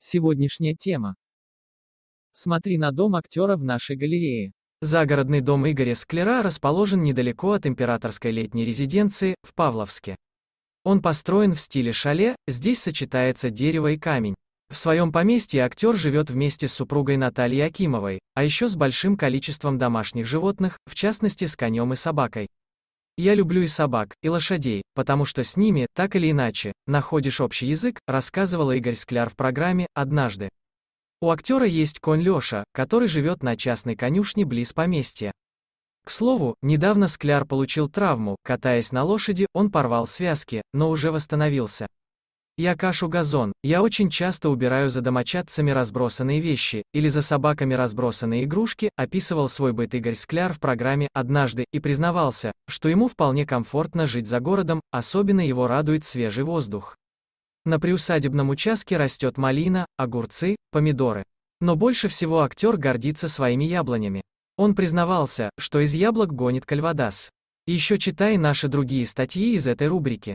Сегодняшняя тема. Смотри на дом актера в нашей галерее. Загородный дом Игоря Склера расположен недалеко от императорской летней резиденции, в Павловске. Он построен в стиле шале, здесь сочетается дерево и камень. В своем поместье актер живет вместе с супругой Натальей Акимовой, а еще с большим количеством домашних животных, в частности с конем и собакой. Я люблю и собак, и лошадей, потому что с ними, так или иначе, находишь общий язык, рассказывала Игорь Скляр в программе «Однажды». У актера есть конь Леша, который живет на частной конюшне близ поместья. К слову, недавно Скляр получил травму, катаясь на лошади, он порвал связки, но уже восстановился. Я кашу газон, я очень часто убираю за домочадцами разбросанные вещи, или за собаками разбросанные игрушки, описывал свой быт Игорь Скляр в программе «Однажды» и признавался, что ему вполне комфортно жить за городом, особенно его радует свежий воздух. На приусадебном участке растет малина, огурцы, помидоры. Но больше всего актер гордится своими яблонями. Он признавался, что из яблок гонит кальвадас. Еще читай наши другие статьи из этой рубрики.